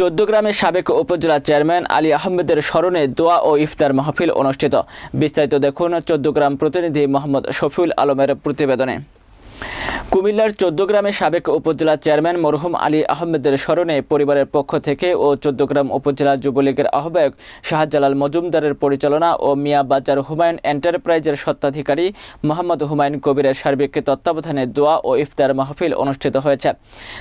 চৌদ্দগ্রামের সাবেক উপজেলা চেয়ারম্যান আলী আহমেদের স্মরণে দোয়া ও ইফতার মাহফিল অনুষ্ঠিত বিস্তারিত দেখুন চৌদ্দগ্রাম প্রতিনিধি মোহাম্মদ শফিউল আলমের প্রতিবেদনে কুমিল্লার চোদ্দগ্রামে সাবেক উপজেলা চেয়ারম্যান মরহুম আলী আহমেদের স্মরণে পরিবারের পক্ষ থেকে ও চোদ্দগ্রাম উপজেলা যুবলীগের আহ্বায়ক শাহজালাল মজুমদারের পরিচালনা ও মিয়া বাজার হুমায়ুন এন্টারপ্রাইজের স্বত্বাধিকারী মোহাম্মদ হুমায়ুন কবিরের সার্বিক তত্ত্বাবধানে দোয়া ও ইফতার মাহফিল অনুষ্ঠিত হয়েছে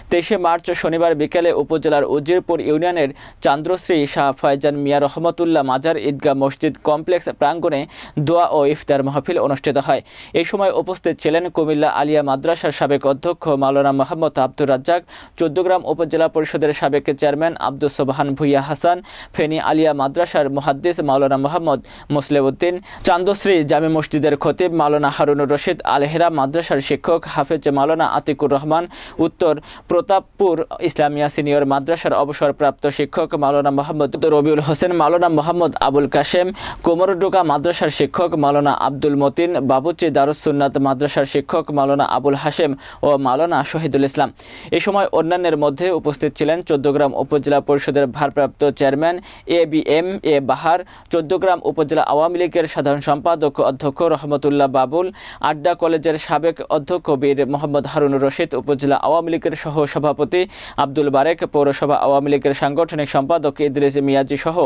তেইশে মার্চ শনিবার বিকেলে উপজেলার উজিরপুর ইউনিয়নের চান্দ্রশ্রী শাহ ফয়জান মিয়া রহমতুল্লাহ মাজার ঈদগাহ মসজিদ কমপ্লেক্স প্রাঙ্গণে দোয়া ও ইফতার মাহফিল অনুষ্ঠিত হয় এই সময় উপস্থিত ছিলেন কুমিল্লা আলিয়া মাদ্রাসার সাবেক অধ্যক্ষ মাওলানা মোহাম্মদ আব্দুর রাজ্জাক চৌদ্দগ্রাম উপজেলা পরিষদের সাবেক চেয়ারম্যান আব্দুল সোবাহান ভুইয়া হাসান ফেনী আলিয়া মাদ্রাসার মুহাদ্দিস মাওলানা মোহাম্মদ মোসলেউদ্দিন চান্দশ্রী জামে মসজিদের খতিব মাওলানা হারুনুর রশিদ আলহেরা মাদ্রাসার শিক্ষক হাফেজ মাওলানা আতিকুর রহমান উত্তর প্রতাপপুর ইসলামিয়া সিনিয়র মাদ্রাসার অবসরপ্রাপ্ত শিক্ষক মাওলানা মোহাম্মদ রবিউল হোসেন মাওলানা মোহাম্মদ আবুল কাশেম কোমরডোকা মাদ্রাসার শিক্ষক মাওলানা আব্দুল মতিন বাবুচি দারুসুন্নাত মাদ্রাসার শিক্ষক মাওলানা আবুল হাসেম হাশেম ও মাওলানা শহীদুল ইসলাম এ সময় অন্যান্যের মধ্যে উপস্থিত ছিলেন চৌদ্দগ্রাম উপজেলা পরিষদের ভারপ্রাপ্ত chairman A B M A Bahar Chauddagram উপজেলা আওয়ামী লীগের সাধারণ সম্পাদক অধ্যক্ষ রহমতুল্লাহ বাবুল আড্ডা কলেজের সাবেক অধ্যক্ষ বীর মোহাম্মদ হারুন রশিদ উপজেলা আওয়ামী লীগের সহ সভাপতি আব্দুল বারেক পৌরসভা আওয়ামী লীগের সাংগঠনিক সম্পাদক ইদ্রিস মিয়াজি সহ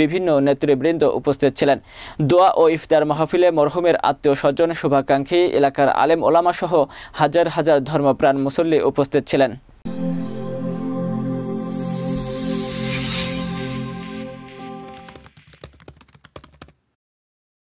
বিভিন্ন নেতৃবৃন্দ উপস্থিত ছিলেন দোয়া ও ইফতার মাহফিলে মরহুমের আত্মীয় স্বজন শুভাকাঙ্ক্ষী এলাকার আলেম ওলামা সহ হাজার হাজার হাজার ধর্মপ্রাণ মুসল্লি উপস্থিত ছিলেন